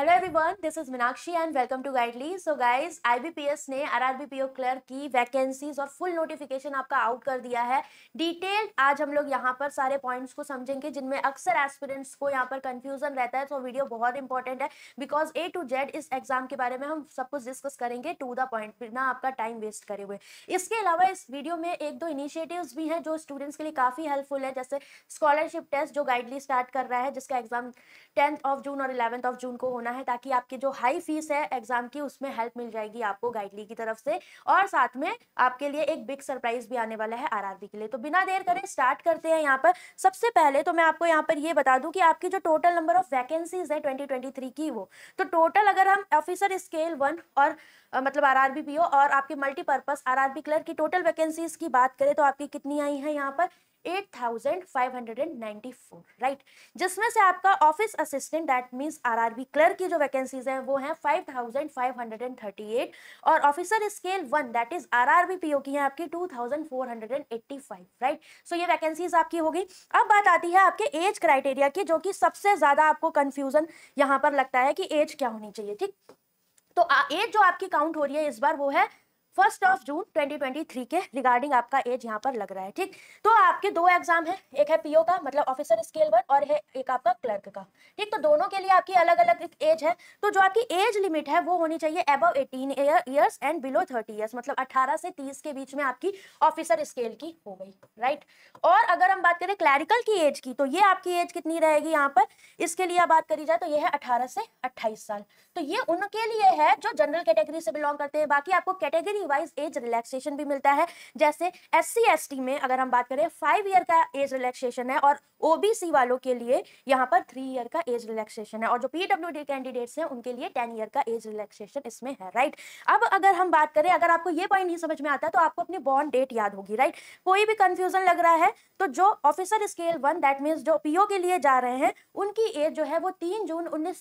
Hello everyone this is Meenakshi and welcome to Guidely so guys IBPS ने RRB PO clerk की vacancies और full notification आपका out कर दिया है डिटेल्ड आज हम लोग यहाँ पर सारे पॉइंट्स को समझेंगे जिनमें अक्सर एस्पिरेंट्स को यहाँ पर कंफ्यूजन रहता है तो वीडियो बहुत इंपॉर्टेंट है बिकॉज ए टू जेड इस एग्जाम के बारे में हम सब कुछ डिस्कस करेंगे टू द पॉइंट बिना आपका टाइम वेस्ट करे हुए इसके अलावा इस वीडियो में एक दो इनिशिएटिव भी हैं जो स्टूडेंट्स के लिए काफ़ी हेल्पफुल है जैसे स्कॉलरशिप टेस्ट जो गाइडली स्टार्ट कर रहा है जिसका एग्जाम टेंथ ऑफ जून और इलेवंथ ऑफ जून को होना करना है ताकि आपके जो हाई फीस है एग्जाम की उसमें हेल्प मिल जाएगी आपको गाइडली की तरफ से और साथ में आपके लिए एक बिग सरप्राइज भी आने वाला है आर के लिए तो बिना देर करें स्टार्ट करते हैं यहाँ पर सबसे पहले तो मैं आपको यहाँ पर ये बता दूँ कि आपकी जो टोटल नंबर ऑफ वैकेंसीज है ट्वेंटी की वो तो टोटल अगर हम ऑफिसर स्केल वन और मतलब आर आर और आपके मल्टीपर्पज़ आर क्लर्क की टोटल वैकेंसीज की बात करें तो आपकी कितनी आई है यहाँ पर 8,594 राइट right? जिसमें से आपका office assistant that means RRB clerk की जो वैकेंसीज हैं वो हैं 5,538 और officer scale one that is RRB PO की है आपकी 2,485 राइट right? सो so ये वैकेंसीज आपकी होगी अब बात आती है आपके एज क्राइटेरिया की जो कि सबसे ज़्यादा आपको कंफ्यूजन यहां पर लगता है कि एज क्या होनी चाहिए ठीक तो एज जो आपकी काउंट हो रही है इस बार वो है फर्स्ट ऑफ जून 2023 के रिगार्डिंग आपका एज यहाँ पर लग रहा है ठीक तो आपके दो एग्जाम है एक है पीओ का मतलब ऑफिसर स्केल पर और है एक आपका क्लर्क का ठीक तो दोनों के लिए आपकी अलग अलग एज है तो जो आपकी एज लिमिट है वो होनी चाहिए above 18 years and below 30 years मतलब 18 से 30 के बीच में आपकी ऑफिसर स्केल की हो गई राइट और अगर हम बात करें क्लैरिकल की एज की तो ये आपकी एज कितनी रहेगी यहाँ पर इसके लिए बात करी जाए तो ये है अठारह से अट्ठाईस साल तो ये उनके लिए है जो जनरल कैटेगरी से बिलोंग करते हैं बाकी आपको category category wise age relaxation भी मिलता है जैसे एस सी में अगर हम बात करें फाइव ईयर का एज रिलैक्सेशन है और ओबीसी वालों के लिए यहाँ पर थ्री ईयर का एज रिलैक्सेशन है और जो पीडब्ल्यूडी कैंडिडेट्स हैं उनके लिए टेन ईयर का एज रिलैक्सेशन इसमें है राइट अब अगर हम बात करें अगर आपको ये पॉइंट नहीं समझ में आता तो आपको अपनी बॉन्ड डेट याद होगी राइट कोई भी कंफ्यूजन लग रहा है तो जो officer scale one that means जो पीओ के लिए जा रहे हैं उनकी एज जो है वो तीन जून उन्नीस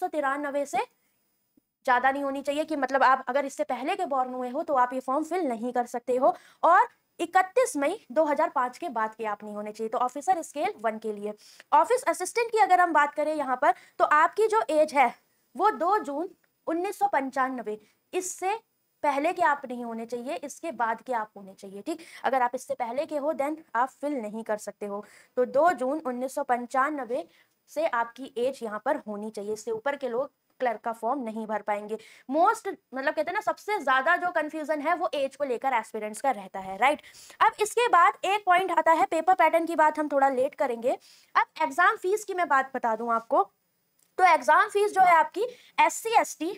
से ज़्यादा नहीं होनी चाहिए कि मतलब आप अगर इससे पहले के बॉर्न हुए हो तो आप ये फॉर्म फिल नहीं कर सकते हो और 31 मई 2005 के बाद के आप नहीं होने चाहिए तो ऑफिसर स्केल वन के लिए ऑफिस असिस्टेंट की अगर हम बात करें यहाँ पर तो आपकी जो एज है वो दो जून उन्नीस इससे पहले के आप नहीं होने चाहिए इसके बाद के आप होने चाहिए ठीक अगर आप इससे पहले के हो देन आप फिल नहीं कर सकते हो तो 2 जून उन्नीस से आपकी एज यहाँ पर होनी चाहिए इससे ऊपर के लोग क्लर्क का फॉर्म नहीं भर पाएंगे मोस्ट मतलब कहते हैं ना सबसे ज्यादा जो कंफ्यूजन है वो एज को लेकर एस्पिरेंट्स का रहता है राइट अब इसके बाद एक पॉइंट आता है पेपर पैटर्न की बात हम थोड़ा लेट करेंगे अब एग्जाम फीस की मैं बात बता दूं आपको तो एग्जाम फीस जो है आपकी एस सी एस टी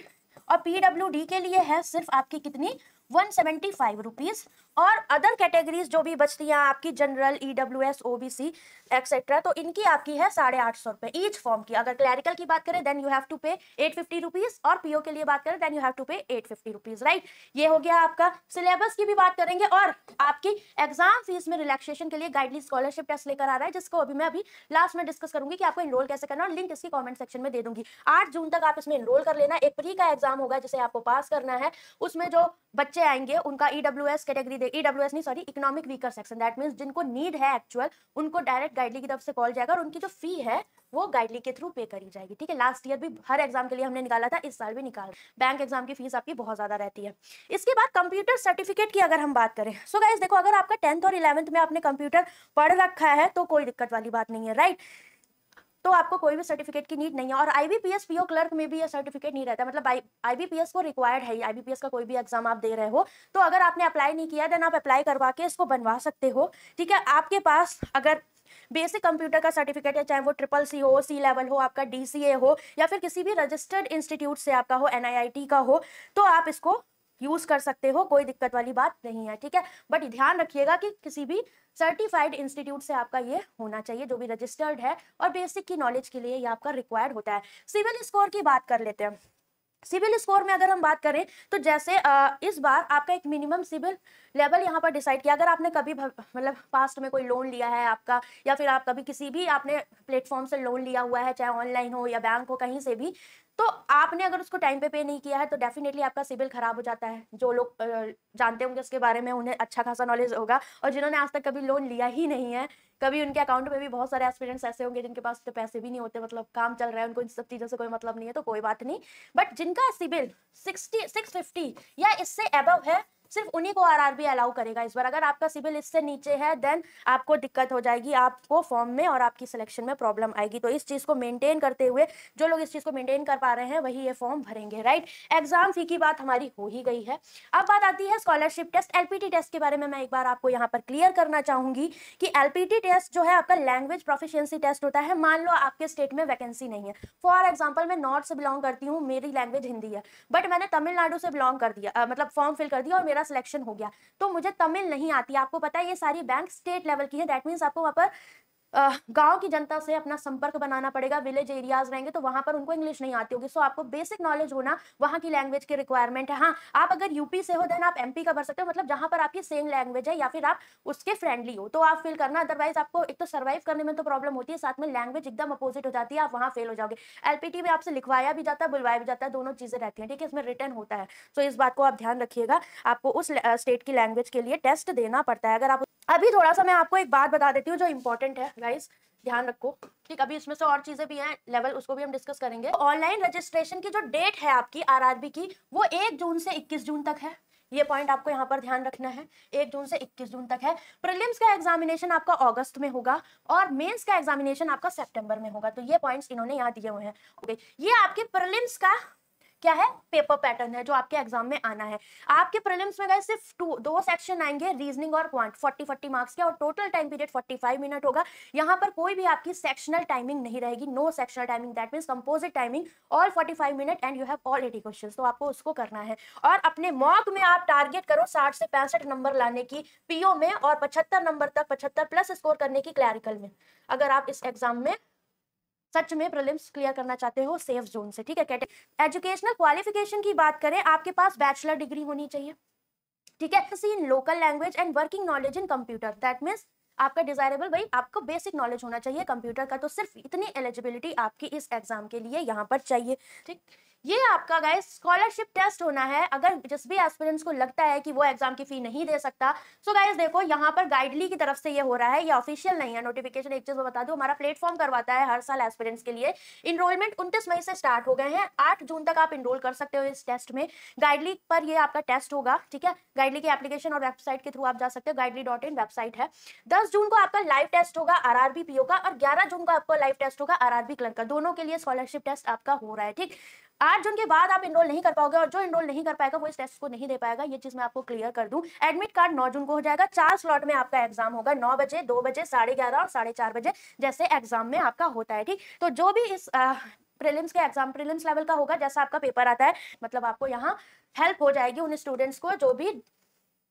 और पीडब्ल्यू डी के लिए है सिर्फ आपकी कितनी वन सेवेंटी फाइव रुपीज़ और अदर कैटेगरीज जो भी बचती हैं आपकी general E W S O B C etcetera तो इनकी आपकी है साढ़े आठ सौ रुपये ईच फॉर्म की अगर क्लैरिकल की बात करें then you have to pay at fifty rupees और पीओ के लिए बात करें then you have to pay at fifty rupees right ये हो गया आपका सिलेबस की भी बात करेंगे और आपकी एग्जाम फीस में रिलैक्सेशन के लिए गाइडली स्कॉलरशिप टेस्ट लेकर आ रहा है जिसको अभी मैं अभी लास्ट में डिस्कस करूंगी कि आपको इनरोल कैसे करना और लिंक इसकी कॉमेंट सेक्शन में दे दूंगी आठ जून तक आप इसमें इनरोल कर लेना एक प्री का एग्जाम होगा जिसे आपको पास करना है उसमें जो बच्चे आएंगे उनका E e category EW S नहीं sorry economic weaker section that means जिनको नीड है एक्चुअल उनको डायरेक्ट गाइडली की तरफ से कॉल जाएगा और उनकी जो फी है वो गाइडली के थ्रू पे करी जाएगी ठीक है लास्ट ईयर भी हर एग्जाम के लिए हमने निकाला था इस साल भी निकाल बैंक एग्जाम की फीस आपकी बहुत ज़्यादा रहती है इसके बाद कंप्यूटर सर्टिफिकेट की अगर हम बात करें सो so गाइज देखो अगर आपका टेंथ और इलेवंथ में आपने कंप्यूटर पढ़ रखा है तो कोई दिक्कत वाली बात नहीं है राइट right? तो आपको कोई भी सर्टिफिकेट की नीड नहीं है और आईबीपीएस पीओ क्लर्क में भी ये सर्टिफिकेट नहीं रहता मतलब आईबीपीएस को रिक्वायर्ड है आईबीपीएस का कोई भी एग्जाम आप दे रहे हो तो अगर आपने अप्लाई नहीं किया देन आप अप्लाई करवा के इसको बनवा सकते हो ठीक है आपके पास अगर बेसिक कंप्यूटर का सर्टिफिकेट है चाहे वो ट्रिपल सी हो सी लेवल हो आपका डी हो या फिर किसी भी रजिस्टर्ड इंस्टीट्यूट से आपका हो एन का हो तो आप इसको यूज़ कर सकते हो कोई दिक्कत वाली बात नहीं है ठीक है बट ध्यान रखिएगा कि किसी भी सर्टिफाइड इंस्टीट्यूट से आपका ये होना चाहिए जो भी रजिस्टर्ड है और बेसिक की नॉलेज के लिए ये आपका रिक्वायर्ड होता है सिविल स्कोर की बात कर लेते हैं सिविल स्कोर में अगर हम बात करें तो जैसे इस बार आपका एक मिनिमम सिविल लेवल यहाँ पर डिसाइड किया अगर आपने कभी मतलब पास्ट में कोई लोन लिया है आपका या फिर आप कभी किसी भी आपने प्लेटफॉर्म से लोन लिया हुआ है चाहे ऑनलाइन हो या बैंक हो कहीं से भी तो आपने अगर उसको टाइम पे पे नहीं किया है तो डेफिनेटली आपका सिबिल खराब हो जाता है जो लोग जानते होंगे उसके बारे में उन्हें अच्छा खासा नॉलेज होगा और जिन्होंने आज तक कभी लोन लिया ही नहीं है कभी उनके अकाउंट में भी बहुत सारे एस्पिरेंट्स ऐसे होंगे जिनके पास तो पैसे भी नहीं होते मतलब काम चल रहा है उनको इन सब चीज़ों से कोई मतलब नहीं है तो कोई बात नहीं बट जिनका सिबिल सिक्सटी सिक्स फिफ्टी या इससे अबव है सिर्फ उन्हीं को आरआरबी अलाउ करेगा इस बार अगर आपका सिविल इससे नीचे है देन आपको दिक्कत हो जाएगी आपको फॉर्म में और आपकी सिलेक्शन में प्रॉब्लम आएगी तो इस चीज़ को मेनटेन करते हुए जो लोग इस चीज़ को मेनटेन कर पा रहे हैं वही ये फॉर्म भरेंगे राइट एग्जाम फी की बात हमारी हो ही गई है अब बात आती है स्कॉलरशिप टेस्ट एल टेस्ट के बारे में मैं एक बार आपको यहाँ पर क्लियर करना चाहूंगी कि एलपीटी टेस्ट जो है आपका लैंग्वेज प्रोफिशियंसी टेस्ट होता है मान लो आपके स्टेट में वैकेंसी नहीं है फॉर एग्जाम्पल मैं नॉर्थ से बिलोंग करती हूँ मेरी लैंग्वेज हिंदी है बट मैंने तमिलनाडु से बिलोंग कर दिया मतलब फॉर्म फिल कर दिया और मेरा मेरा सिलेक्शन हो गया तो मुझे तमिल नहीं आती आपको पता है ये सारी बैंक स्टेट लेवल की है दैट मीन्स आपको वहाँ पर गांव की जनता से अपना संपर्क बनाना पड़ेगा विलेज एरियाज रहेंगे तो वहां पर उनको इंग्लिश नहीं आती होगी सो आपको बेसिक नॉलेज होना वहां की लैंग्वेज के रिक्वायरमेंट है हाँ आप अगर यूपी से हो देन आप एमपी का भर सकते हो मतलब जहां पर आपकी सेम लैंग्वेज है या फिर आप उसके फ्रेंडली हो तो आप फील करना अदरवाइज आपको एक तो सर्वाइव करने में तो प्रॉब्लम होती है साथ में लैंग्वेज एकदम अपोजिट हो जाती है आप वहाँ फेल हो जाओगे एलपीटी में आपसे लिखवाया भी जाता है बुलवाया भी जाता है दोनों चीजें रहती हैं ठीक है इसमें रिटर्न होता है सो इस बात को आप ध्यान रखिएगा आपको उस स्टेट की लैंग्वेज के लिए टेस्ट देना पड़ता है अगर आप अभी थोड़ा सा मैं आपको एक बात बता देती हूँ जो इंपॉर्टेंट है गाइस ध्यान रखो ठीक अभी इसमें से और चीजें भी हैं लेवल उसको भी हम डिस्कस करेंगे ऑनलाइन रजिस्ट्रेशन की जो डेट है आपकी आरआरबी की वो एक जून से इक्कीस जून तक है ये पॉइंट आपको यहाँ पर ध्यान रखना है एक जून से इक्कीस जून तक है प्रिलिम्स का एग्जामिनेशन आपका अगस्त में होगा और मेंस का एग्जामिनेशन आपका सितंबर में होगा तो ये पॉइंट्स इन्होंने यहाँ दिए हुए हैं ओके ये आपके प्रिलिम्स का क्या है पेपर पैटर्न है जो आपके एग्जाम में आना है आपके प्रिलिम्स में गए सिर्फ टू दो सेक्शन आएंगे रीजनिंग और क्वांट 40 40 मार्क्स के और टोटल टाइम पीरियड 45 मिनट होगा यहाँ पर कोई भी आपकी सेक्शनल टाइमिंग नहीं रहेगी no sectional timing that mean composite timing all 45 minute and you have all eighty question तो आपको उसको करना है और अपने मॉक में आप टारगेट करो साठ से पैंसठ नंबर लाने की पीओ में और पचहत्तर नंबर तक पचहत्तर प्लस स्कोर करने की क्लैरिकल में अगर आप इस एग्जाम में सच में प्रिलिम्स क्लियर करना चाहते हो सेफ जोन से ठीक है एजुकेशनल क्वालिफिकेशन की बात करें आपके पास बैचलर डिग्री होनी चाहिए ठीक है see in local language and working knowledge in computer that means आपका डिजायरेबल भाई आपको बेसिक नॉलेज होना चाहिए कंप्यूटर का तो सिर्फ इतनी एलिजिबिलिटी आपकी इस एग्जाम के लिए यहाँ पर चाहिए ठीक ये आपका गाइस स्कॉलरशिप टेस्ट होना है अगर जिस भी एस्पिरेंट्स को लगता है कि वो एग्जाम की फी नहीं दे सकता सो so गाइस देखो यहाँ पर गाइडली की तरफ से ये हो रहा है ये ऑफिशियल नहीं है नोटिफिकेशन एक चीज में बता दू हमारा प्लेटफॉर्म करवाता है हर साल एस्पिरेंट्स के लिए इनरोलमेंट उनतीस मई से स्टार्ट हो गए हैं आठ जून तक आप इनरोल कर सकते हो इस टेस्ट में गाइडली पर यह आपका टेस्ट होगा ठीक है गाइडली की एप्लीकेशन और वेबसाइट के थ्रू आप जा सकते हो गाइडली डॉट इन वेबसाइट है दस जून को आपका लाइव टेस्ट होगा आर आर बी पीओ का और ग्यारह जून को आपका लाइव टेस्ट होगा आर आर बी क्लर्क का दोनों के लिए स्कॉलरशिप टेस्ट आपका हो रहा है ठीक आठ जून के बाद आप इनरोल नहीं कर पाओगे और जो इनरोल नहीं कर पाएगा वो इस टेस्ट को नहीं दे पाएगा ये चीज मैं आपको क्लियर कर दूं एडमिट कार्ड नौ जून को हो जाएगा चार स्लॉट में आपका एग्जाम होगा नौ बजे दो बजे साढ़े ग्यारह और साढ़े चार बजे जैसे एग्जाम में आपका होता है ठीक तो जो भी इस आ, प्रीलिम्स के एग्जाम प्रीलिम्स लेवल का होगा जैसा आपका पेपर आता है मतलब आपको यहाँ हेल्प हो जाएगी उन स्टूडेंट्स को जो भी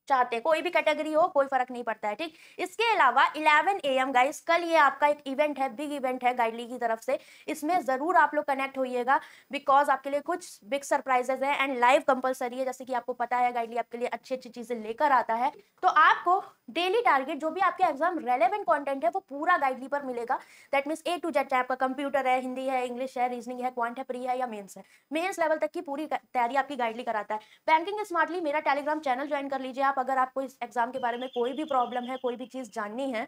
चाहते हैं कोई भी कैटेगरी हो कोई फर्क नहीं पड़ता है ठीक इसके अलावा 11 एम गाइस कल ये आपका एक इवेंट है बिग इवेंट है गाइडली की तरफ से इसमें जरूर आप लोग कनेक्ट होइएगा बिकॉज आपके लिए कुछ बिग सरप्राइजेज है एंड लाइव कंपलसरी है जैसे कि आपको पता है गाइडली आपके लिए अच्छी अच्छी चीजें लेकर आता है तो आपको डेली टारगेट जो भी आपके एग्जाम रेलिवेंट कॉन्टेंट है वो पूरा गाइडली पर मिलेगा that means A to Z चाहे आपका कंप्यूटर है हिंदी है इंग्लिश है रीजनिंग है क्वांट है प्री है या मेन्स है मेन्स लेवल तक की पूरी तैयारी आपकी गाइडली कराता है बैंकिंग स्मार्टली मेरा टेलीग्राम चैनल ज्वाइन कर लीजिए आप अगर आपको इस एग्जाम के बारे में कोई भी प्रॉब्लम है कोई भी चीज़ जाननी है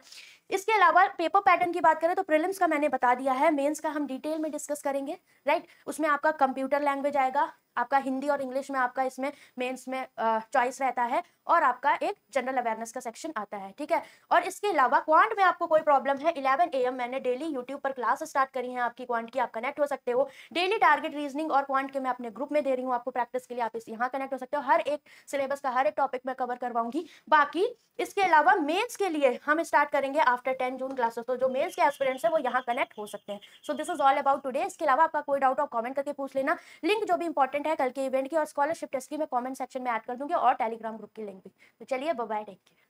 इसके अलावा पेपर पैटर्न की बात करें तो प्रिलिम्स का मैंने बता दिया है मेंस का हम डिटेल में डिस्कस करेंगे राइट उसमें आपका कंप्यूटर लैंग्वेज आएगा आपका हिंदी और इंग्लिश में आपका इसमें मेंस में चॉइस रहता है और आपका एक जनरल अवेयरनेस का सेक्शन आता है ठीक है और इसके अलावा क्वांट में आपको कोई प्रॉब्लम है 11 एम मैंने डेली यूट्यूब पर क्लास स्टार्ट करी है आपकी क्वांट की आप कनेक्ट हो सकते हो डेली टारगेट रीजनिंग और क्वांट के मैं अपने ग्रुप में दे रही हूँ आपको प्रैक्टिस के लिए आप इस यहाँ कनेक्ट हो सकते हो हर एक सिलेबस का हर एक टॉपिक मैं कवर करवाऊंगी बाकी इसके अलावा मेन्स के लिए हम स्टार्ट करेंगे आफ्टर टेन जून क्लासेस तो जो मेन्स के एक्सपीरियंस है वो यहाँ कनेक्ट हो सकते हैं so this is all about today इसके अलावा आपका कोई डाउट आप कॉमेंट करके पूछ लेना लिंक जो भी इंपॉर्टेंट इवेंट है कल के इवेंट की और स्कॉलरशिप टेस्ट की मैं कमेंट सेक्शन में ऐड कर दूंगी और टेलीग्राम ग्रुप की लिंक भी तो चलिए बाय टेक केयर